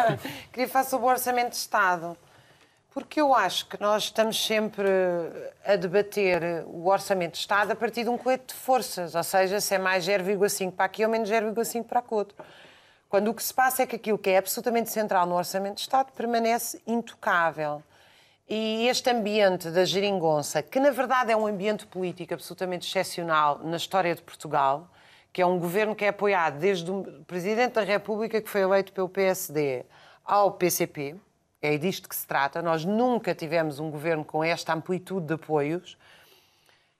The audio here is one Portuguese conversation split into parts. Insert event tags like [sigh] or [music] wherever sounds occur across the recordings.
[laughs] Queria falar sobre o Orçamento de Estado. Porque eu acho que nós estamos sempre a debater o orçamento de Estado a partir de um colete de forças, ou seja, se é mais 0,5 para aqui ou menos 0,5 para aqui outro. Quando o que se passa é que aquilo que é absolutamente central no orçamento de Estado permanece intocável. E este ambiente da geringonça, que na verdade é um ambiente político absolutamente excepcional na história de Portugal, que é um governo que é apoiado desde o Presidente da República, que foi eleito pelo PSD, ao PCP. É disto que se trata. Nós nunca tivemos um governo com esta amplitude de apoios.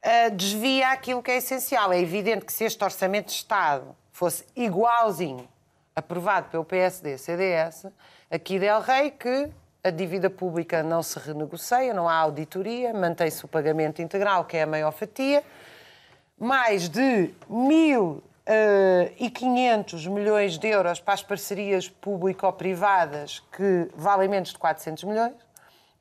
Ah, desvia aquilo que é essencial. É evidente que se este Orçamento de Estado fosse igualzinho aprovado pelo PSD-CDS, aqui del Rey que a dívida pública não se renegocia, não há auditoria, mantém-se o pagamento integral, que é a maior fatia, mais de 1.500 eh, milhões de euros para as parcerias público-privadas, que valem menos de 400 milhões.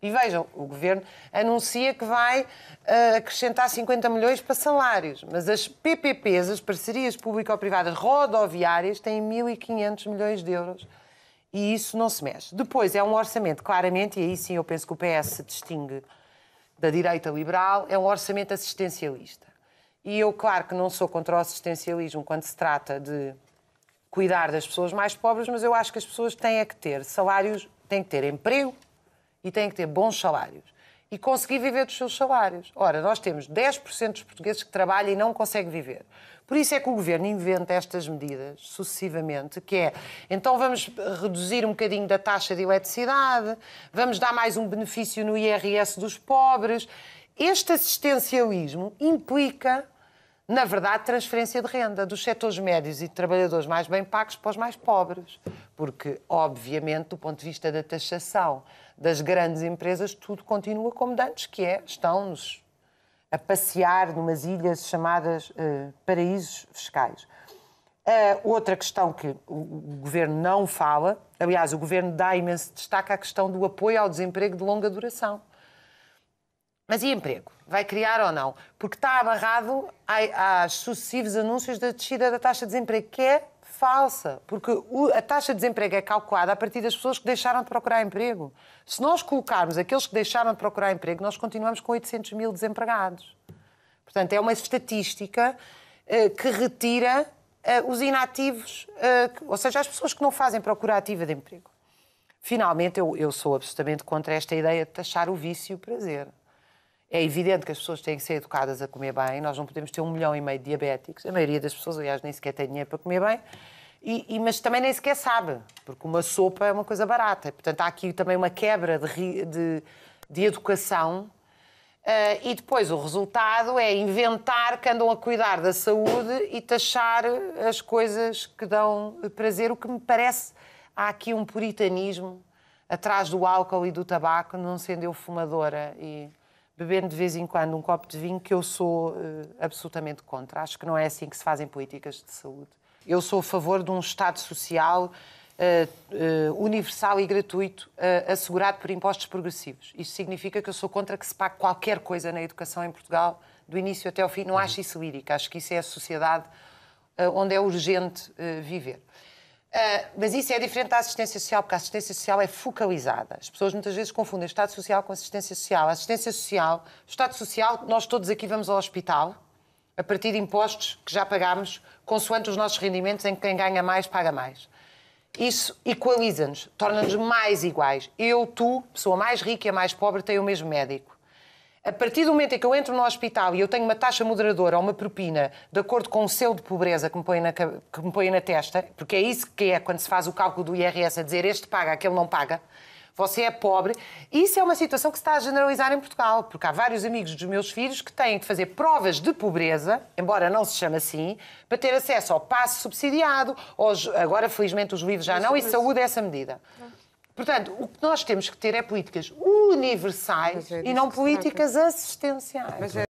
E vejam, o governo anuncia que vai eh, acrescentar 50 milhões para salários, mas as PPPs, as parcerias público-privadas rodoviárias, têm 1.500 milhões de euros e isso não se mexe. Depois, é um orçamento, claramente, e aí sim eu penso que o PS se distingue da direita liberal, é um orçamento assistencialista. E eu, claro que não sou contra o assistencialismo quando se trata de cuidar das pessoas mais pobres, mas eu acho que as pessoas têm é que ter salários, têm que ter emprego e têm que ter bons salários e conseguir viver dos seus salários. Ora, nós temos 10% dos portugueses que trabalham e não conseguem viver. Por isso é que o governo inventa estas medidas sucessivamente, que é, então vamos reduzir um bocadinho da taxa de eletricidade, vamos dar mais um benefício no IRS dos pobres. Este assistencialismo implica na verdade, transferência de renda dos setores médios e de trabalhadores mais bem pagos para os mais pobres. Porque, obviamente, do ponto de vista da taxação das grandes empresas, tudo continua como antes, que é, estão-nos a passear numas ilhas chamadas uh, paraísos fiscais. Uh, outra questão que o, o governo não fala, aliás, o governo dá imenso destaque à questão do apoio ao desemprego de longa duração. Mas e emprego? Vai criar ou não? Porque está abarrado aos sucessivos anúncios da descida da taxa de desemprego, que é falsa, porque a taxa de desemprego é calculada a partir das pessoas que deixaram de procurar emprego. Se nós colocarmos aqueles que deixaram de procurar emprego, nós continuamos com 800 mil desempregados. Portanto, é uma estatística eh, que retira eh, os inativos, eh, ou seja, as pessoas que não fazem procura ativa de emprego. Finalmente, eu, eu sou absolutamente contra esta ideia de taxar o vício e o prazer. É evidente que as pessoas têm que ser educadas a comer bem, nós não podemos ter um milhão e meio de diabéticos, a maioria das pessoas, aliás, nem sequer tem dinheiro para comer bem, e, e, mas também nem sequer sabe, porque uma sopa é uma coisa barata. Portanto, há aqui também uma quebra de, de, de educação Uh, e depois o resultado é inventar que andam a cuidar da saúde e taxar as coisas que dão prazer, o que me parece há aqui um puritanismo atrás do álcool e do tabaco, não sendo eu fumadora e bebendo de vez em quando um copo de vinho, que eu sou uh, absolutamente contra. Acho que não é assim que se fazem políticas de saúde. Eu sou a favor de um Estado social uh, uh, universal e gratuito, assegurado por impostos progressivos. Isso significa que eu sou contra que se pague qualquer coisa na educação em Portugal, do início até ao fim. Não uhum. acho isso lírico. Acho que isso é a sociedade onde é urgente viver. Uh, mas isso é diferente da assistência social, porque a assistência social é focalizada. As pessoas muitas vezes confundem Estado Social com assistência social. A assistência social, Estado Social, nós todos aqui vamos ao hospital a partir de impostos que já pagámos, consoante os nossos rendimentos, em que quem ganha mais paga mais. Isso equaliza-nos, torna-nos mais iguais. Eu, tu, pessoa mais rica e a mais pobre, tenho o mesmo médico. A partir do momento em que eu entro no hospital e eu tenho uma taxa moderadora ou uma propina, de acordo com o selo de pobreza que me põe na, que me põe na testa, porque é isso que é quando se faz o cálculo do IRS a dizer este paga, aquele não paga, você é pobre. Isso é uma situação que se está a generalizar em Portugal, porque há vários amigos dos meus filhos que têm de fazer provas de pobreza, embora não se chame assim, para ter acesso ao passe subsidiado, agora felizmente os livros já não, e saúde é essa medida. Não. Portanto, o que nós temos que ter é políticas universais é e não políticas assistenciais. É